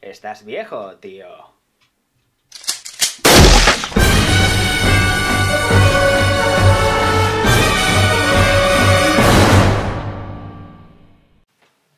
Estás viejo, tío.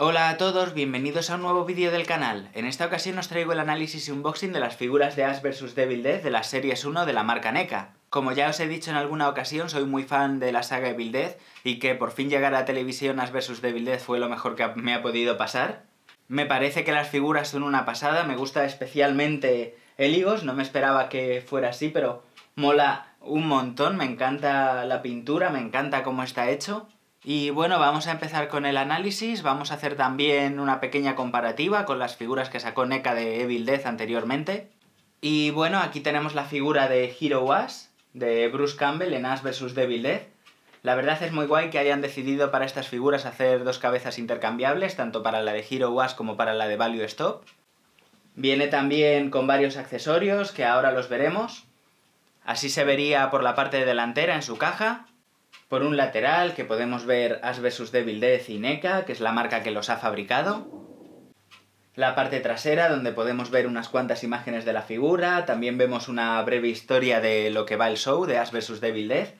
Hola a todos, bienvenidos a un nuevo vídeo del canal. En esta ocasión os traigo el análisis y unboxing de las figuras de Ash vs Devil de las series 1 de la marca NECA. Como ya os he dicho en alguna ocasión, soy muy fan de la saga Evil Dead y que por fin llegar a televisión Ash vs Devil fue lo mejor que me ha podido pasar. Me parece que las figuras son una pasada, me gusta especialmente higos, no me esperaba que fuera así, pero mola un montón, me encanta la pintura, me encanta cómo está hecho. Y bueno, vamos a empezar con el análisis, vamos a hacer también una pequeña comparativa con las figuras que sacó NECA de Evil Death anteriormente. Y bueno, aquí tenemos la figura de Hero Ash, de Bruce Campbell en Ash vs Devil Death, la verdad es muy guay que hayan decidido para estas figuras hacer dos cabezas intercambiables, tanto para la de Hero Was como para la de Value Stop. Viene también con varios accesorios que ahora los veremos. Así se vería por la parte delantera en su caja. Por un lateral que podemos ver As vs Devil Death y NECA, que es la marca que los ha fabricado. La parte trasera donde podemos ver unas cuantas imágenes de la figura. También vemos una breve historia de lo que va el show de As vs Devil Death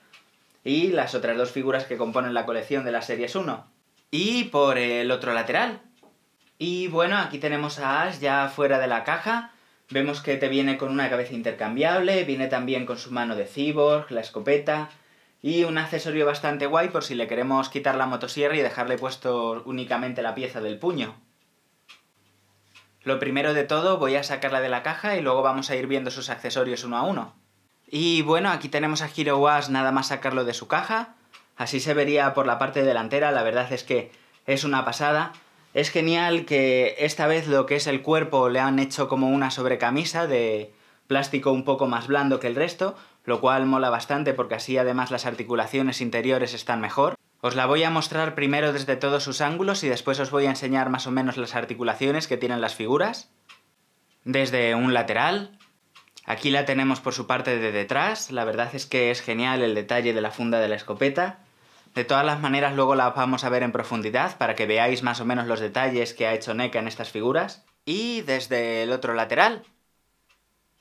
y las otras dos figuras que componen la colección de las series 1. Y por el otro lateral. Y bueno, aquí tenemos a Ash ya fuera de la caja. Vemos que te viene con una cabeza intercambiable, viene también con su mano de cyborg, la escopeta y un accesorio bastante guay por si le queremos quitar la motosierra y dejarle puesto únicamente la pieza del puño. Lo primero de todo voy a sacarla de la caja y luego vamos a ir viendo sus accesorios uno a uno. Y bueno, aquí tenemos a Hero nada más sacarlo de su caja. Así se vería por la parte delantera, la verdad es que es una pasada. Es genial que esta vez lo que es el cuerpo le han hecho como una sobrecamisa de plástico un poco más blando que el resto, lo cual mola bastante porque así además las articulaciones interiores están mejor. Os la voy a mostrar primero desde todos sus ángulos y después os voy a enseñar más o menos las articulaciones que tienen las figuras. Desde un lateral, Aquí la tenemos por su parte de detrás, la verdad es que es genial el detalle de la funda de la escopeta. De todas las maneras luego la vamos a ver en profundidad para que veáis más o menos los detalles que ha hecho NECA en estas figuras. Y desde el otro lateral.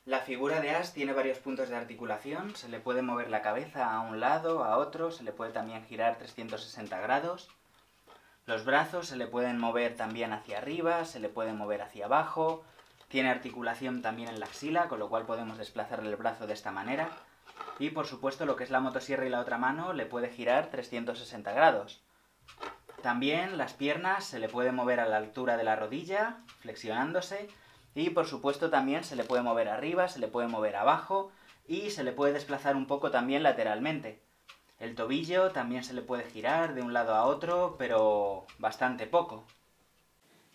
La figura de Ash tiene varios puntos de articulación, se le puede mover la cabeza a un lado, a otro, se le puede también girar 360 grados. Los brazos se le pueden mover también hacia arriba, se le pueden mover hacia abajo, tiene articulación también en la axila, con lo cual podemos desplazarle el brazo de esta manera. Y por supuesto lo que es la motosierra y la otra mano le puede girar 360 grados. También las piernas se le puede mover a la altura de la rodilla, flexionándose. Y por supuesto también se le puede mover arriba, se le puede mover abajo y se le puede desplazar un poco también lateralmente. El tobillo también se le puede girar de un lado a otro, pero bastante poco.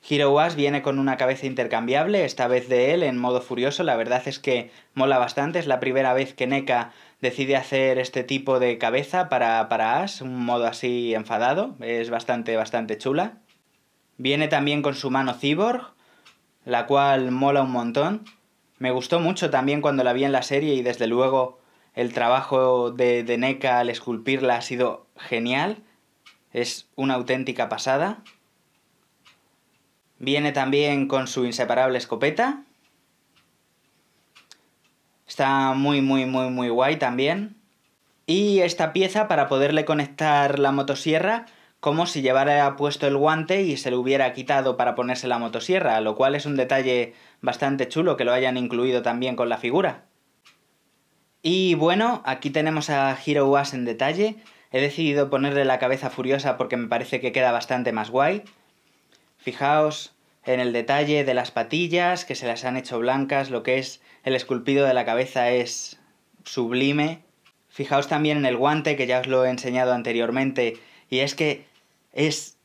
Hero viene con una cabeza intercambiable, esta vez de él, en modo furioso. La verdad es que mola bastante. Es la primera vez que NECA decide hacer este tipo de cabeza para, para Ash, un modo así enfadado. Es bastante, bastante chula. Viene también con su mano cyborg, la cual mola un montón. Me gustó mucho también cuando la vi en la serie y desde luego el trabajo de, de NECA al esculpirla ha sido genial. Es una auténtica pasada. Viene también con su inseparable escopeta. Está muy, muy, muy, muy guay también. Y esta pieza para poderle conectar la motosierra como si llevara puesto el guante y se lo hubiera quitado para ponerse la motosierra, lo cual es un detalle bastante chulo que lo hayan incluido también con la figura. Y bueno, aquí tenemos a Hero Was en detalle. He decidido ponerle la cabeza furiosa porque me parece que queda bastante más guay. Fijaos en el detalle de las patillas, que se las han hecho blancas, lo que es el esculpido de la cabeza es sublime. Fijaos también en el guante, que ya os lo he enseñado anteriormente, y es que es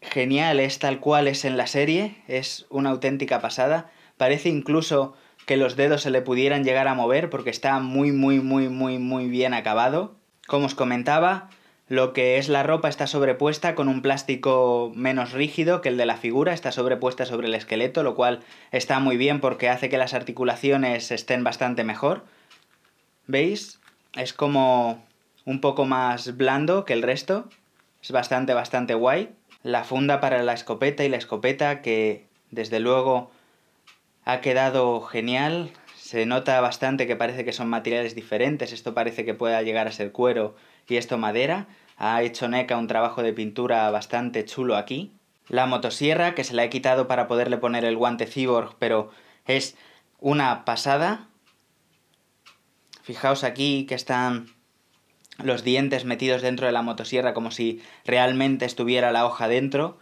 genial, es tal cual es en la serie, es una auténtica pasada. Parece incluso que los dedos se le pudieran llegar a mover porque está muy, muy, muy, muy, muy bien acabado. Como os comentaba, lo que es la ropa está sobrepuesta con un plástico menos rígido que el de la figura, está sobrepuesta sobre el esqueleto, lo cual está muy bien porque hace que las articulaciones estén bastante mejor. ¿Veis? Es como un poco más blando que el resto. Es bastante, bastante guay. La funda para la escopeta y la escopeta que desde luego ha quedado genial. Se nota bastante que parece que son materiales diferentes. Esto parece que pueda llegar a ser cuero y esto Madera, ha hecho NECA un trabajo de pintura bastante chulo aquí. La motosierra, que se la he quitado para poderle poner el guante cyborg, pero es una pasada. Fijaos aquí que están los dientes metidos dentro de la motosierra como si realmente estuviera la hoja dentro.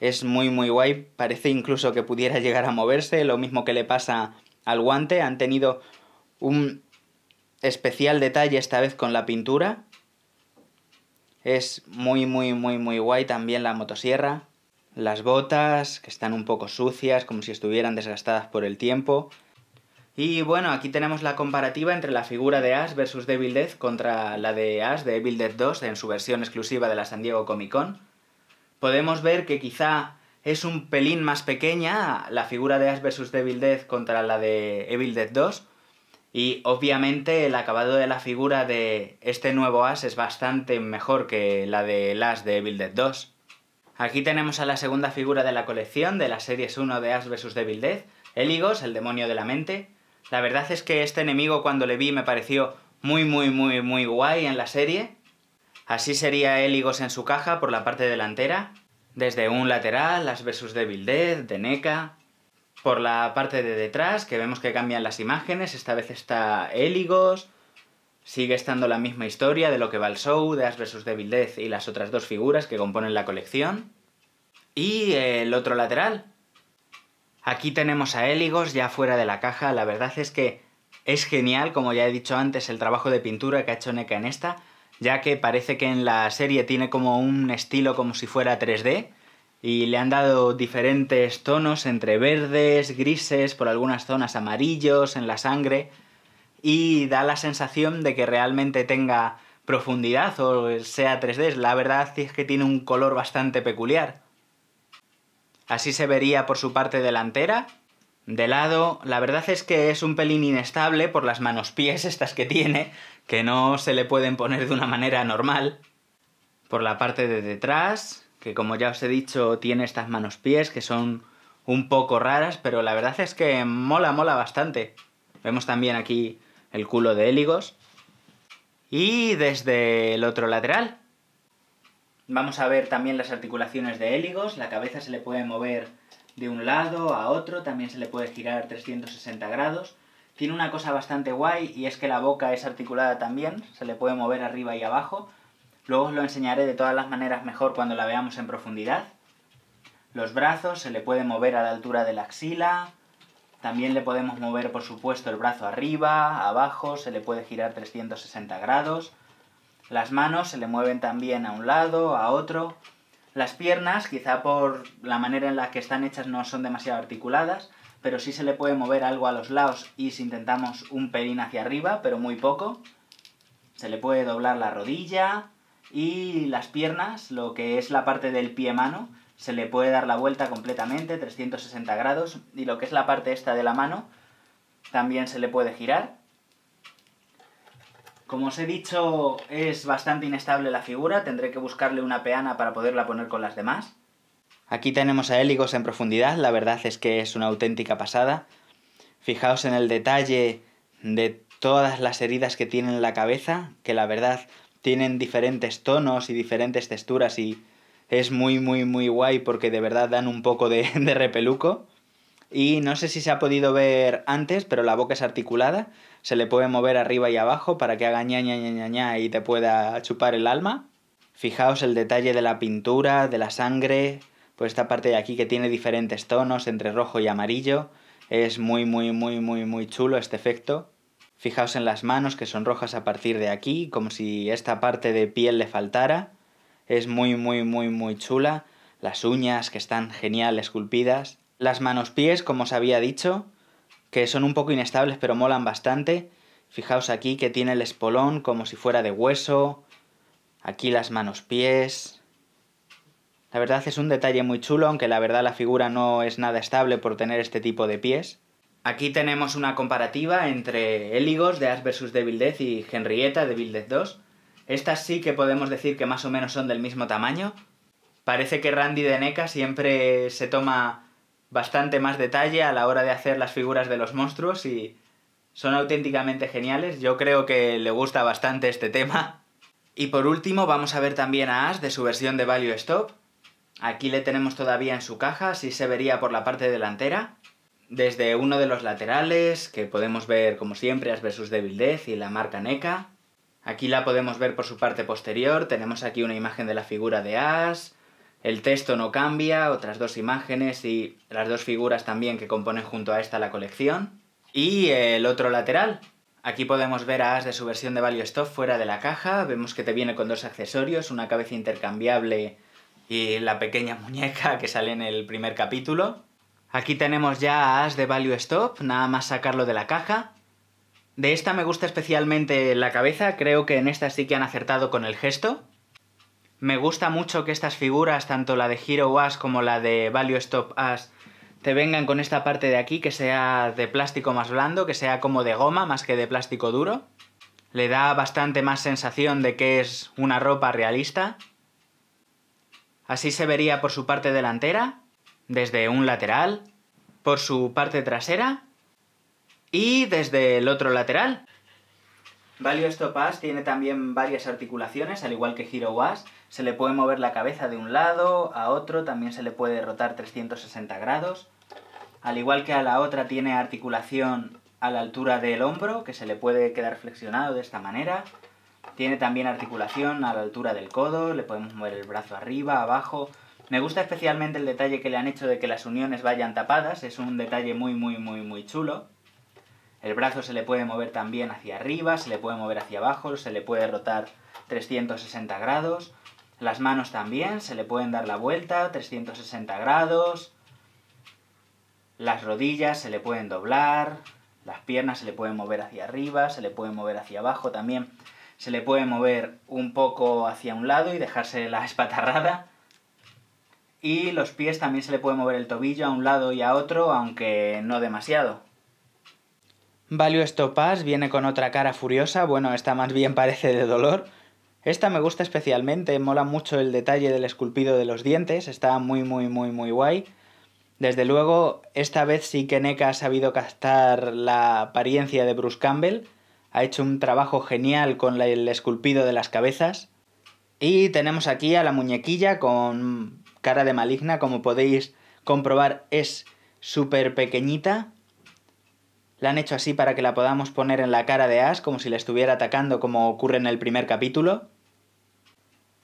Es muy muy guay, parece incluso que pudiera llegar a moverse, lo mismo que le pasa al guante. Han tenido un especial detalle esta vez con la pintura, es muy, muy, muy, muy guay también la motosierra. Las botas, que están un poco sucias, como si estuvieran desgastadas por el tiempo. Y bueno, aquí tenemos la comparativa entre la figura de Ash versus Devil Death contra la de Ash de Evil Death 2 en su versión exclusiva de la San Diego Comic Con. Podemos ver que quizá es un pelín más pequeña la figura de Ash versus Devil Death contra la de Evil Death 2, y obviamente el acabado de la figura de este nuevo as es bastante mejor que la de as de Evil Dead 2. Aquí tenemos a la segunda figura de la colección de las series 1 de As vs Devil Dead, Eligos, el demonio de la mente. La verdad es que este enemigo cuando le vi me pareció muy muy muy muy guay en la serie. Así sería Eligos en su caja por la parte delantera, desde un lateral, As vs Devil Dead, de NECA, por la parte de detrás, que vemos que cambian las imágenes, esta vez está Heligos, sigue estando la misma historia de lo que va el show, de Ash vs Devil y las otras dos figuras que componen la colección. Y el otro lateral. Aquí tenemos a Heligos ya fuera de la caja, la verdad es que es genial, como ya he dicho antes, el trabajo de pintura que ha hecho NECA en esta, ya que parece que en la serie tiene como un estilo como si fuera 3D, y le han dado diferentes tonos entre verdes, grises, por algunas zonas amarillos en la sangre y da la sensación de que realmente tenga profundidad o sea 3D. La verdad es que tiene un color bastante peculiar. Así se vería por su parte delantera. De lado, la verdad es que es un pelín inestable por las manos pies estas que tiene, que no se le pueden poner de una manera normal. Por la parte de detrás, que como ya os he dicho tiene estas manos pies que son un poco raras, pero la verdad es que mola, mola bastante. Vemos también aquí el culo de Héligos. Y desde el otro lateral vamos a ver también las articulaciones de Héligos. La cabeza se le puede mover de un lado a otro, también se le puede girar 360 grados. Tiene una cosa bastante guay y es que la boca es articulada también, se le puede mover arriba y abajo. Luego os lo enseñaré de todas las maneras mejor cuando la veamos en profundidad. Los brazos se le puede mover a la altura de la axila. También le podemos mover, por supuesto, el brazo arriba, abajo, se le puede girar 360 grados. Las manos se le mueven también a un lado, a otro. Las piernas, quizá por la manera en la que están hechas, no son demasiado articuladas, pero sí se le puede mover algo a los lados y si intentamos un pelín hacia arriba, pero muy poco. Se le puede doblar la rodilla, y las piernas, lo que es la parte del pie-mano, se le puede dar la vuelta completamente, 360 grados. Y lo que es la parte esta de la mano, también se le puede girar. Como os he dicho, es bastante inestable la figura, tendré que buscarle una peana para poderla poner con las demás. Aquí tenemos a Heligos en profundidad, la verdad es que es una auténtica pasada. Fijaos en el detalle de todas las heridas que tiene en la cabeza, que la verdad tienen diferentes tonos y diferentes texturas y es muy, muy, muy guay porque de verdad dan un poco de, repeluco. Y no sé si se ha podido ver antes, pero la boca es articulada, se le puede mover arriba y abajo para que haga ña ña y te pueda chupar el alma. Fijaos el detalle de la pintura, de la sangre, pues esta parte de aquí que tiene diferentes tonos entre rojo y amarillo. Es muy, muy, muy, muy, muy chulo este efecto. Fijaos en las manos que son rojas a partir de aquí, como si esta parte de piel le faltara. Es muy, muy, muy, muy chula. Las uñas que están genial esculpidas. Las manos pies, como os había dicho, que son un poco inestables pero molan bastante. Fijaos aquí que tiene el espolón como si fuera de hueso. Aquí las manos pies. La verdad es un detalle muy chulo, aunque la verdad la figura no es nada estable por tener este tipo de pies. Aquí tenemos una comparativa entre Eligos de Ash vs Devil Death y Henrietta de Devil Death 2. Estas sí que podemos decir que más o menos son del mismo tamaño. Parece que Randy de NECA siempre se toma bastante más detalle a la hora de hacer las figuras de los monstruos y son auténticamente geniales. Yo creo que le gusta bastante este tema. Y por último vamos a ver también a Ash de su versión de Value Stop. Aquí le tenemos todavía en su caja, así se vería por la parte delantera. Desde uno de los laterales, que podemos ver como siempre As versus Devildez y la marca NECA. Aquí la podemos ver por su parte posterior, tenemos aquí una imagen de la figura de As, el texto no cambia, otras dos imágenes y las dos figuras también que componen junto a esta la colección. Y el otro lateral. Aquí podemos ver a As de su versión de Value Stop fuera de la caja, vemos que te viene con dos accesorios, una cabeza intercambiable y la pequeña muñeca que sale en el primer capítulo. Aquí tenemos ya a As de Value Stop, nada más sacarlo de la caja. De esta me gusta especialmente la cabeza, creo que en esta sí que han acertado con el gesto. Me gusta mucho que estas figuras, tanto la de Hero As como la de Value Stop As, te vengan con esta parte de aquí que sea de plástico más blando, que sea como de goma más que de plástico duro. Le da bastante más sensación de que es una ropa realista. Así se vería por su parte delantera, desde un lateral, por su parte trasera y desde el otro lateral. Valiostopas tiene también varias articulaciones, al igual que was Se le puede mover la cabeza de un lado a otro, también se le puede rotar 360 grados. Al igual que a la otra tiene articulación a la altura del hombro, que se le puede quedar flexionado de esta manera. Tiene también articulación a la altura del codo, le podemos mover el brazo arriba, abajo, me gusta especialmente el detalle que le han hecho de que las uniones vayan tapadas, es un detalle muy muy muy muy chulo. El brazo se le puede mover también hacia arriba, se le puede mover hacia abajo, se le puede rotar 360 grados. Las manos también, se le pueden dar la vuelta 360 grados. Las rodillas se le pueden doblar, las piernas se le pueden mover hacia arriba, se le pueden mover hacia abajo también. Se le puede mover un poco hacia un lado y dejarse la espatarrada y los pies también se le puede mover el tobillo a un lado y a otro, aunque no demasiado. valio Estopas viene con otra cara furiosa, bueno, esta más bien parece de dolor. Esta me gusta especialmente, mola mucho el detalle del esculpido de los dientes, está muy muy muy muy guay. Desde luego, esta vez sí que NECA ha sabido captar la apariencia de Bruce Campbell, ha hecho un trabajo genial con el esculpido de las cabezas. Y tenemos aquí a la muñequilla con cara de maligna, como podéis comprobar, es súper pequeñita. La han hecho así para que la podamos poner en la cara de Ash, como si la estuviera atacando, como ocurre en el primer capítulo.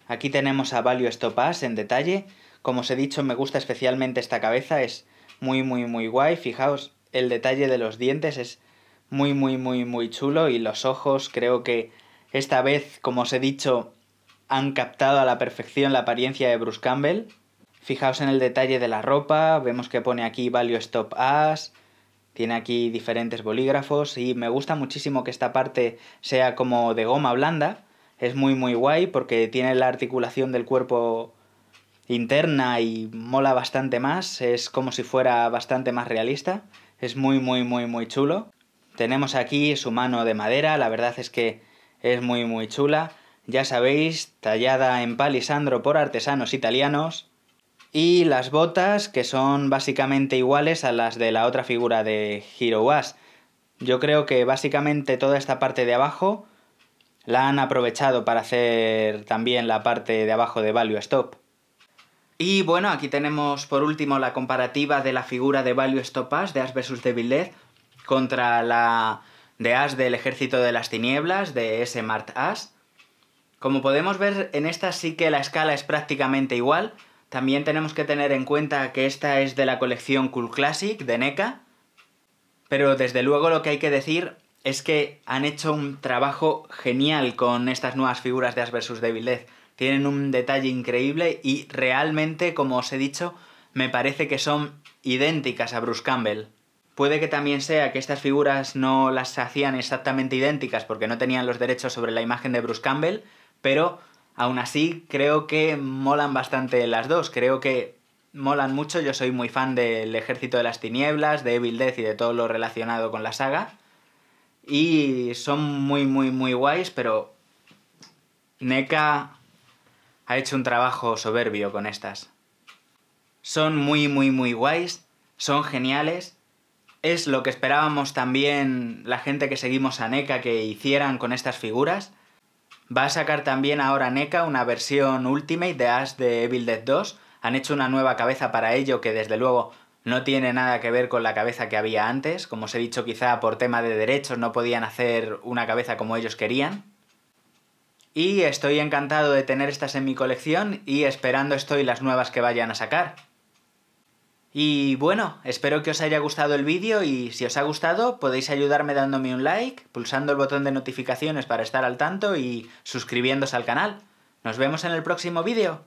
Aquí tenemos a Valio Stop en detalle. Como os he dicho, me gusta especialmente esta cabeza, es muy, muy, muy guay. Fijaos, el detalle de los dientes es muy, muy, muy, muy chulo. Y los ojos, creo que esta vez, como os he dicho, han captado a la perfección la apariencia de Bruce Campbell. Fijaos en el detalle de la ropa, vemos que pone aquí Value Stop As, tiene aquí diferentes bolígrafos y me gusta muchísimo que esta parte sea como de goma blanda, es muy muy guay porque tiene la articulación del cuerpo interna y mola bastante más, es como si fuera bastante más realista, es muy muy muy muy chulo. Tenemos aquí su mano de madera, la verdad es que es muy muy chula, ya sabéis, tallada en palisandro por artesanos italianos, y las botas que son básicamente iguales a las de la otra figura de Hero Ash. Yo creo que básicamente toda esta parte de abajo la han aprovechado para hacer también la parte de abajo de Value Stop. Y bueno, aquí tenemos por último la comparativa de la figura de Value Stop de Ash vs Devil contra la de Ash del Ejército de las Tinieblas de S. Mart Ash. Como podemos ver, en esta sí que la escala es prácticamente igual, también tenemos que tener en cuenta que esta es de la colección Cool Classic de NECA, pero desde luego lo que hay que decir es que han hecho un trabajo genial con estas nuevas figuras de As vs. Devil Tienen un detalle increíble y realmente, como os he dicho, me parece que son idénticas a Bruce Campbell. Puede que también sea que estas figuras no las hacían exactamente idénticas porque no tenían los derechos sobre la imagen de Bruce Campbell, pero Aún así, creo que molan bastante las dos. Creo que molan mucho. Yo soy muy fan del Ejército de las Tinieblas, de Evil Death y de todo lo relacionado con la saga. Y son muy, muy, muy guays, pero NECA ha hecho un trabajo soberbio con estas. Son muy, muy, muy guays, son geniales. Es lo que esperábamos también la gente que seguimos a NECA que hicieran con estas figuras. Va a sacar también ahora NECA una versión Ultimate de Ash de Evil Dead 2. Han hecho una nueva cabeza para ello que desde luego no tiene nada que ver con la cabeza que había antes. Como os he dicho, quizá por tema de derechos no podían hacer una cabeza como ellos querían. Y estoy encantado de tener estas en mi colección y esperando estoy las nuevas que vayan a sacar. Y bueno, espero que os haya gustado el vídeo y si os ha gustado podéis ayudarme dándome un like, pulsando el botón de notificaciones para estar al tanto y suscribiéndose al canal. Nos vemos en el próximo vídeo.